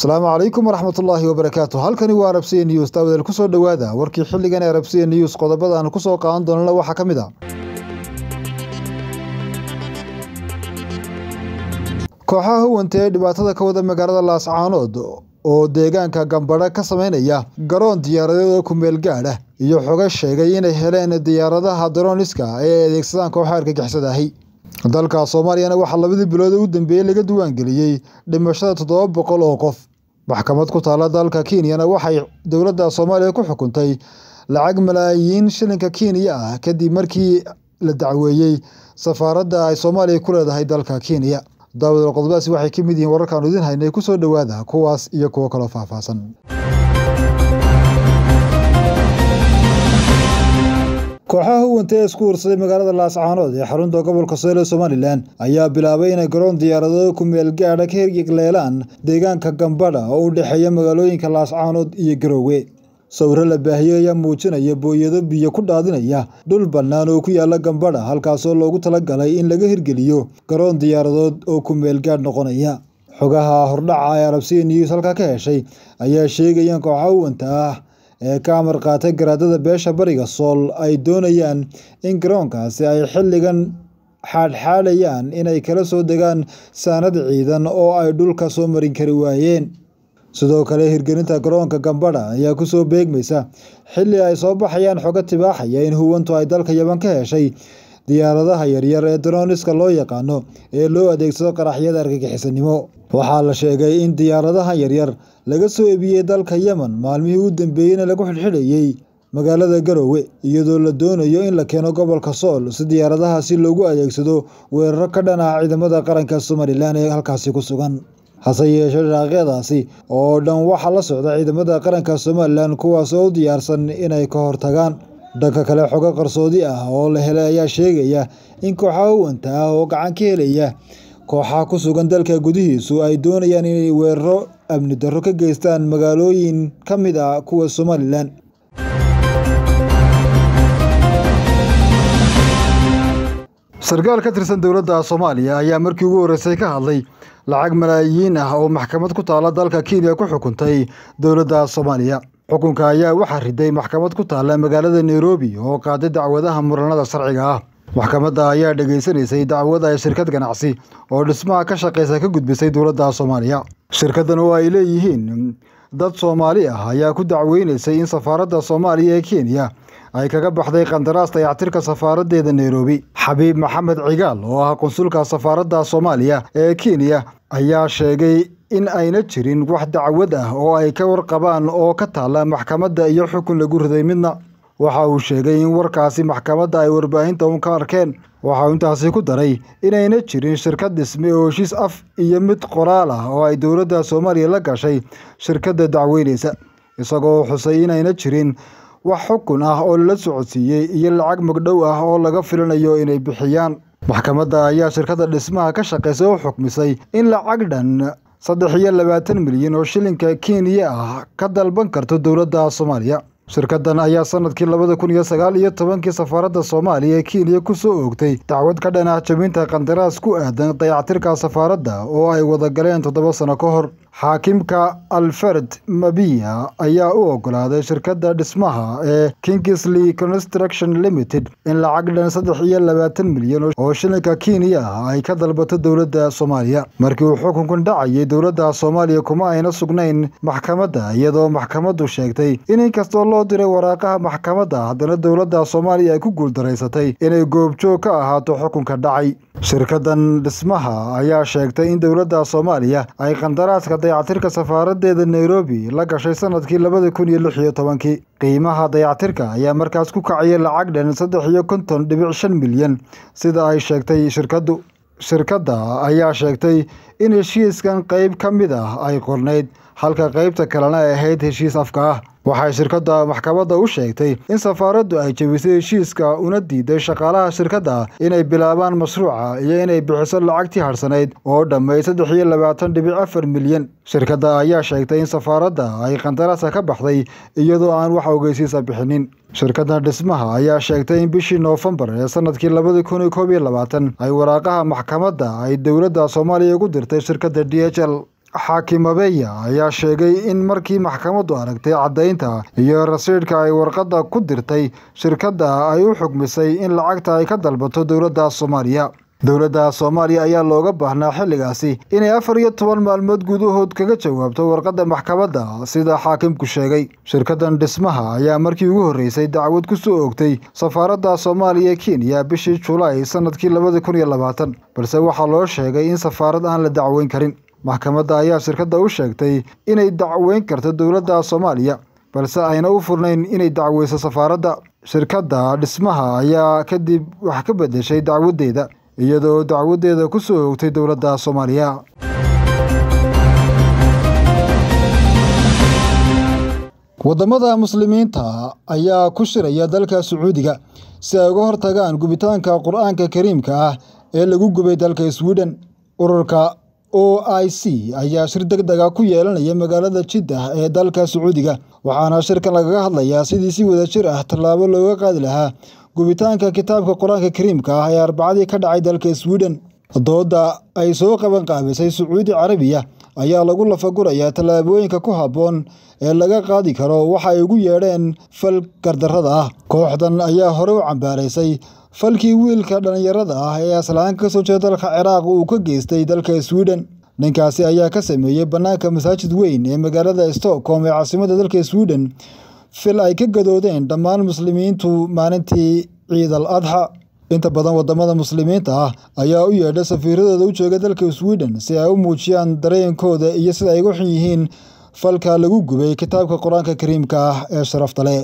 asalaamu calaykum waraxmatullaahi wabarakaatu halkani waa arab c news daawadael ku soo dhowaada warkii xilligan ee arab c news qodobadaan ku soo qaadan doonana waxaa ka mid a ah. kooxaha huwanta ee dhibaatada ka wada magaalada laascaanood oo deegaanka gambadha ka samaynaya garoon diyaaradeed oo ku meel gaad ah iyo xoga sheegay inay heleen diyaaradaha darooniska ay ah ay adeegsadaan kooxaha argagixisadahi dalka soomaaliyana waxaa labadii bilood u dambeeyey laga diiwaangeliyey dhimashada toddoba boqol oo qof maxkamad ku taalla dalka kenyana waxay dowladda soomaaliya ku xukuntay lacag malaayiin shilinka kenya ah kadib markii la dacweeyey safaaradda ay soomaaliya ku leedahay dalka kenya daawada qodobadaasi waxay ka mid yihiin wararkaanu idin haynay ku soo dhowaada kuwaas iyo kuwo kaloo faahfaahsan kooxaha huwanta ee isku uursaday magaalada laascaanood ee xarunta gobolka soole somalilan ayaa bilaabay inay garoon diyaaradood ku meelgaadha ka hergegleelaan deegaanka gambadha oo u dhexeeya magaalooyinka laascaanood iyo garoowe sawiro la baahiyey ayaa muujinaya booyado biyo ku dhaadinaya dhul bannaan oo ku yaala gambadha halkaasoo loogu talagalay in laga hirgeliyo garoon diyaaradood oo ku meel gaadh noqonaya xogaha hordhaca ee arab news halka ka heshay ayaa sheegayaan kooxa uwanta ah ee ka amar qaatay garaadada beesha bariga sool ay doonayaan in garoonkaasi ay xilligan xaadxaadhayaan inay kala soo degaan saanad ciidan oo ay dhulka soo marin kari waayeen sidoo kale hirgelinta garoonka gambada ayaa kusoo beegmaysa xilli ay soo baxayaan xoga tibaaxaya in huwantu ay dalka yaban ka heshay diyaaradaha yaryar ee danooniska loo yaqaano ee loo adeegsado qaraxyada argagixisanimo waxaa la sheegay in diyaaradaha yaryar laga soo ebiyey dalka yeman maalmihii u dambeeyeyna lagu xidhxidhayey magaalada garowe iyadoo la doonayo in la keeno gobolka sool si diyaaradahaasi loogu adeegsado weeraro ka dhan ciidamada qaranka somalilan ee halkaasi ku sugan hase yeeshee dhaqaaqyadaasi oo dhan waxaa la socda ciidamada qaranka somalilan kuwaas oo u diyaarsan inay ka hortagaan dhanka kale xogo qarsoodi ah oo la helay ayaa sheegaya in kooxaha uwanta ah oo gacan ka helaya kooxaha ku sugan dalka gudihiisu ay doonayaan inay weeraro amni darro ka geystaan magaalooyin ka mid ah kuwa somalilan sarkaal ka tirsan dowladda soomaaliya ayaa markii ugu horreysay ka hadlay lacag malaayiin ah oo maxkamad ku taalla dalka kenya ku xukuntay dowladda soomaaliya xukunka ayaa waxaa riday maxkamad ku taala magaalada nairobi oo qaaday dacwadaha muranada sharciga ah maxkamadda ayaa dhegaysanaysay dacwada ay shirkad ganacsi oo dhismaha ka shaqaysa ka gudbisay dowladda soomaaliya shirkaddan oo ay leeyihiin dad soomaali ah ayaa ku dacweynaysay in safaaradda soomaaliya ee kenya ay kaga baxday qandaraas dayactirka safaaraddeeda nairobi xabiib maxamed cigaal oo ah qunsulka safaaradda soomaaliya ee kenya ayaa sheegay in ayna jirin wax dacwad ah oo ay ka warqabaan oo ka taalla maxkamadda iyo xukun lagu riday midna waxa uu sheegay in warkaasi maxkamadda ay warbaahinta un ka arkeen waxauu intaasi ku daray inayna jirin shirkad dhisme oo heshiis af iyo mid qoraal ah oo ay dowladda soomaaliya la gashay shirkadda dacweynaysa isagoo xusay inayna jirin wax xukun ah oo lala socodsiiyey iyo lacag magdhow ah oo laga filanayo inay bixiyaan maxkamadda ayaa shirkadda dhismaha ka shaqaysa u xukmisay in lacag dhan saddex iyo labaatan milyan oo shilinka kenya ah ka dalban karto dowladda soomaaliya shirkaddan ayaa sannadkii labada kun iyo sagaal iyo tobankii safaaradda soomaaliya ee kenya ku soo oogtay dacwad ka dhanah ah jabinta qandaraas ku aadan dayactirka safaaradda oo ay wada galeen toddoba sano ka hor xaakimka alfred mabiya ayaa u ogolaaday shirkadda dhismaha ee kingsley construction limited in lacag dhan saddex iyo labaatan milyan oo shilinka kenya ay ka dalbato dowladda soomaaliya markii uu xukunkan dhacayay dowladda soomaaliya kuma ayna sugnayn maxkamadda iyadoo maxkamaddu sheegtay in inkastoo loo diray waraaqaha maxkamadda haddana dowladda soomaaliya ay ku guuldaraysatay inay goobjoog ka ahaato xukunka dhacay shirkadan dhismaha ayaa sheegtay in dowladda soomaaliya ay qandaraaska dayactirka safaaraddeeda nairobi la gashay sanadkii labada kun iyo lix iyo tobankii qiimaha dayactirka ayaa markaas ku kacaya lacag dhan saddex iyo konton dhibic shan milyan sida ay sheegtay shirkaddu shirkadda ayaa sheegtay in heshiiskan qayb ka mid ah ay qornayd halka qaybta kalena ay ahayd heshiis afka ah waxay shirkadda maxkamadda u sheegtay in safaaraddu ay jebisay heshiiska una diiday shaqaalaha shirkadda inay bilaabaan mashruuca iyo inay bixiso lacagtii hadhsanayd oo dhammay saddex iyo labaatan dhibic afar milyan shirkadda ayaa sheegtay in safaaradda ay qandaraasa ka baxday iyadoo aan wax ogeysiisa bixinin shirkadda dhismaha ayaa sheegtay in bishii noofembar ee sanadkii labadi kun iyo koob iyo labaatan ay waraaqaha maxkamadda ay dowladda soomaaliya ugu dirtay shirkadda d h l xaakim abeya ayaa sheegay in markii maxkamaddu aragtay caddaynta iyo rasiidhka ay warqadda ku dirtay shirkadda ay u xugmisay in lacagta ay ka dalbato dowladda soomaaliya dowladda soomaaliya ayaa looga baahnaa xilligaasi inay afar iyo toban maalmood gudahood kaga jawaabto warqadda maxkamadda sida xaakimku sheegay shirkaddan dhismaha ayaa markii ugu horreysay dacwad ku soo oogtay safaaradda soomaaliya kenya bishii julaay sannadkii labadi kun iyo labaatan balse waxaa loo sheegay in safaarad aan la dacweyn karin maxkamadda ayaa shirkadda u sheegtay inay dacweyn karto dowladda soomaaliya balse ayna u furnayn inay dacweyso safaaradda shirkadda dhismaha ayaa kadib wax ka bedeshay dacwaddeeda iyadoo dacwadeeda ku soo oogtay dowladda soomaaliya waddamada muslimiinta ayaa ku shiraya dalka sacuudiga si ay uga hortagaan gubitaanka qur-aanka kariimka ah ee lagu gubay dalka swiden ururka o i c ayaa shir deg dega ku yeelanaya magaalada jiddah ee dalka sacuudiga waxaana shirkan lagaga hadlayaa sidii si wada jir ah tallaabo looga qaadi lahaa gubitaanka kitaabka qur-aanka kariimka ah ee arbacadii ka dhacay dalka swiden dooda ay soo qaban qaabisay sacuudi carabiya ayaa lagu lafagurayaa tallaabooyinka ku habboon ee laga qaadi karo waxa ay ugu yeedheen fal gardarrada ah kooxdan ayaa hore u cambaaraysay falkii wiilka dhallinyarada ah ee aslaan ka soo jeeda dalka ciraaq uu ka geystay dalka swiden ninkaasi ayaa ka sameeyey bannaanka masaajid weyn ee magaalada stockholm ee caasimada dalka swiden fil ay ka gadoodeen dhammaan muslimiintu maalintii ciid al adxa inta badan wadamada muslimiinta ah ayaa u yeedha safiiradooda u jooga dalka swiden si ay u muujiyaan dareenkooda iyo sida ay ugu xun yihiin falka lagu gubay kitaabka qur-aanka kariimka ah ee sharafta leh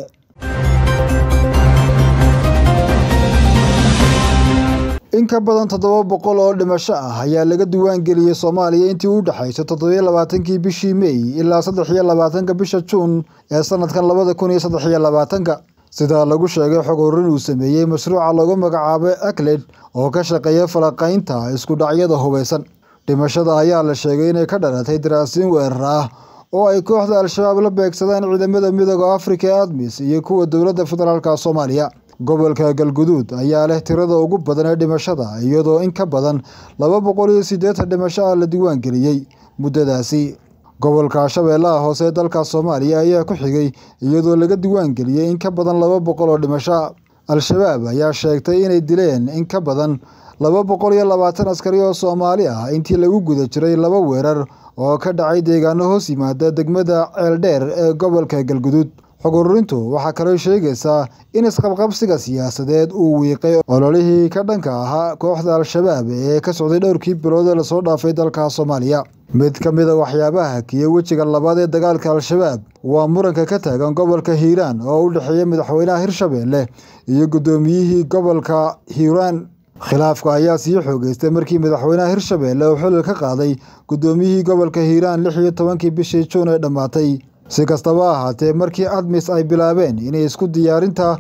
in ka badan toddoba boqol oo dhimasho ah ayaa laga diwaangeliyey soomaaliya intii u dhexaysay toddobiyo labaatankii bishii mey ilaa saddex iyo labaatanka bisha juun ee sanadkan labada kun iyo saddex iyo labaatanka sidaa lagu sheegay xog horin uu sameeyey mashruuca lagu magacaabay akled oo ka shaqeeya falaqaynta isku dhacyada hubaysan dhimashada ayaa la sheegay inay ka dhalatay daraasiin weerar ah oo ay kooxda al-shabaab la beegsadaan ciidamada midooda afrika ee admis iyo kuwa dowladda federaalka soomaaliya gobolka galguduud ayaa leh tirada ugu badan ee dhimashada iyadoo in ka badan laba boqol iyo siddeetan dhimasho ah la diiwaangeliyey muddadaasi gobolka shabeellaha hoose ee dalka soomaaliya ayaa ku xigay iyadoo laga diiwaangeliyey in ka badan laba boqol oo dhimasho al-shabaab ayaa sheegtay inay dileen in ka badan laba boqol iyo labaatan askari oo soomaali ah intii lagu guda jiray laba weerar oo ka dhacay deegaano hoos yimaada degmada ceeldheer ee gobolka galguduud xog ururintu waxaa kaloo sheegaysaa in isqabqabsiga siyaasadeed uu wiiqay ololihii ka dhanka ahaa kooxda al-shabaab ee ka socday dhowrkii bilood ee lasoo dhaafay dalka soomaaliya mid ka mid a waxyaabaha hakiye wejiga labaad ee dagaalka al-shabaab waa muranka ka taagan gobolka hiiraan oo u dhexeeya madaxweynaha hirshabeelle iyo guddoomiyihii gobolka hiiraan khilaafka ayaa sii xoogeystay markii madaxweynaha hirshabeelle uu xilil ka qaaday guddoomiyihii gobolka hiiraan lix iyo tobankii bishii juun ee dhammaatay si kastaba ahaatee markii admis ay bilaabeen inay isku diyaarinta